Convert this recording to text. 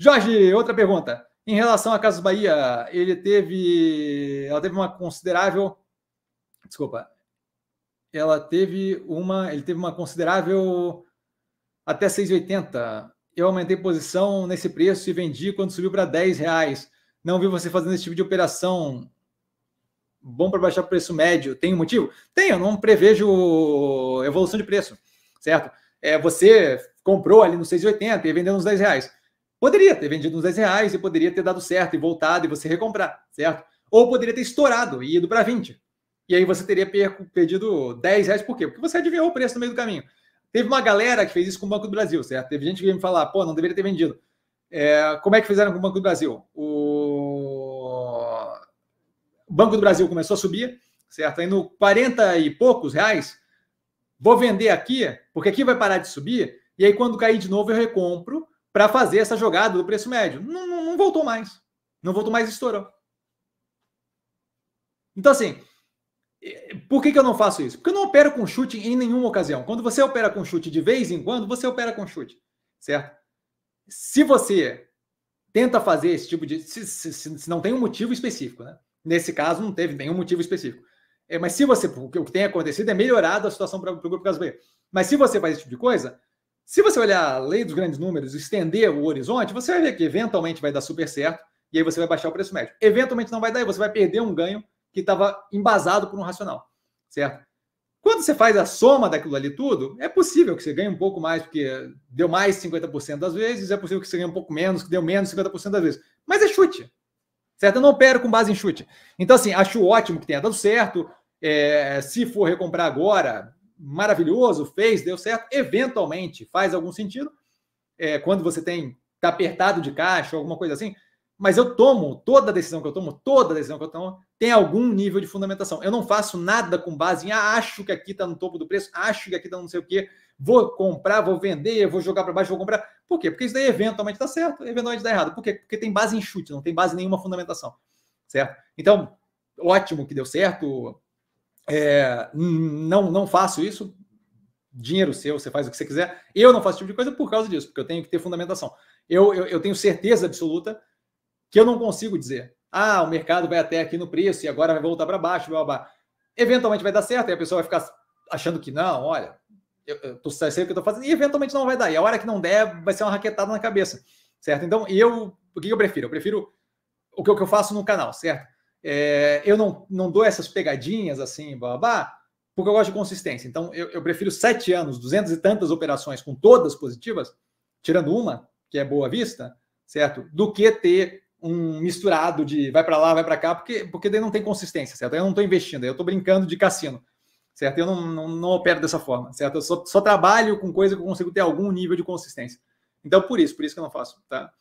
Jorge, outra pergunta. Em relação a Casas Bahia, ele teve. Ela teve uma considerável. Desculpa. Ela teve uma. Ele teve uma considerável. Até 6,80. Eu aumentei posição nesse preço e vendi quando subiu para 10 reais. Não vi você fazendo esse tipo de operação. Bom para baixar o preço médio. Tem um motivo? Tem, eu não prevejo evolução de preço, certo? É, você comprou ali no 6,80 e vendeu nos 10 reais Poderia ter vendido uns 10 reais e poderia ter dado certo e voltado e você recomprar, certo? Ou poderia ter estourado e ido para 20. E aí você teria perdido 10 reais, por quê? Porque você adivinhou o preço no meio do caminho. Teve uma galera que fez isso com o Banco do Brasil, certo? Teve gente que veio me falar, pô, não deveria ter vendido. É, como é que fizeram com o Banco do Brasil? O... o Banco do Brasil começou a subir, certo? Aí no 40 e poucos reais, vou vender aqui, porque aqui vai parar de subir, e aí quando cair de novo eu recompro, para fazer essa jogada do preço médio. Não, não, não voltou mais. Não voltou mais e estourou. Então, assim, por que, que eu não faço isso? Porque eu não opero com chute em nenhuma ocasião. Quando você opera com chute de vez em quando, você opera com chute, certo? Se você tenta fazer esse tipo de. Se, se, se não tem um motivo específico, né? Nesse caso, não teve nenhum motivo específico. É, mas se você. O que tem acontecido é melhorado a situação para o Grupo Brasileiro. Mas se você faz esse tipo de coisa, se você olhar a lei dos grandes números, estender o horizonte, você vai ver que eventualmente vai dar super certo e aí você vai baixar o preço médio. Eventualmente não vai dar e você vai perder um ganho que estava embasado por um racional, certo? Quando você faz a soma daquilo ali tudo, é possível que você ganhe um pouco mais, porque deu mais 50% das vezes, é possível que você ganhe um pouco menos, que deu menos 50% das vezes. Mas é chute, certo? Eu não opero com base em chute. Então, assim, acho ótimo que tenha dado certo. É, se for recomprar agora, maravilhoso, fez, deu certo, eventualmente faz algum sentido, é, quando você tem tá apertado de caixa, alguma coisa assim, mas eu tomo, toda decisão que eu tomo, toda decisão que eu tomo, tem algum nível de fundamentação. Eu não faço nada com base em ah, acho que aqui está no topo do preço, acho que aqui está não sei o quê, vou comprar, vou vender, vou jogar para baixo, vou comprar. Por quê? Porque isso daí eventualmente dá certo, eventualmente dá errado. Por quê? Porque tem base em chute, não tem base em nenhuma fundamentação. Certo? Então, ótimo que deu certo, é, não, não faço isso. Dinheiro seu, você faz o que você quiser. Eu não faço esse tipo de coisa por causa disso, porque eu tenho que ter fundamentação. Eu, eu, eu tenho certeza absoluta que eu não consigo dizer, ah, o mercado vai até aqui no preço e agora vai voltar para baixo, blá, blá. Eventualmente vai dar certo, e a pessoa vai ficar achando que não, olha, eu, eu tô sei o que eu estou fazendo, e eventualmente não vai dar. E a hora que não der, vai ser uma raquetada na cabeça, certo? Então, eu, o que eu prefiro? Eu prefiro o que eu faço no canal, certo? É, eu não, não dou essas pegadinhas assim, babá, porque eu gosto de consistência. Então, eu, eu prefiro sete anos, duzentas e tantas operações com todas positivas, tirando uma, que é boa vista, certo? Do que ter um misturado de vai para lá, vai para cá, porque, porque daí não tem consistência, certo? Eu não estou investindo, eu estou brincando de cassino, certo? Eu não, não, não opero dessa forma, certo? Eu só, só trabalho com coisa que eu consigo ter algum nível de consistência. Então, por isso, por isso que eu não faço, tá?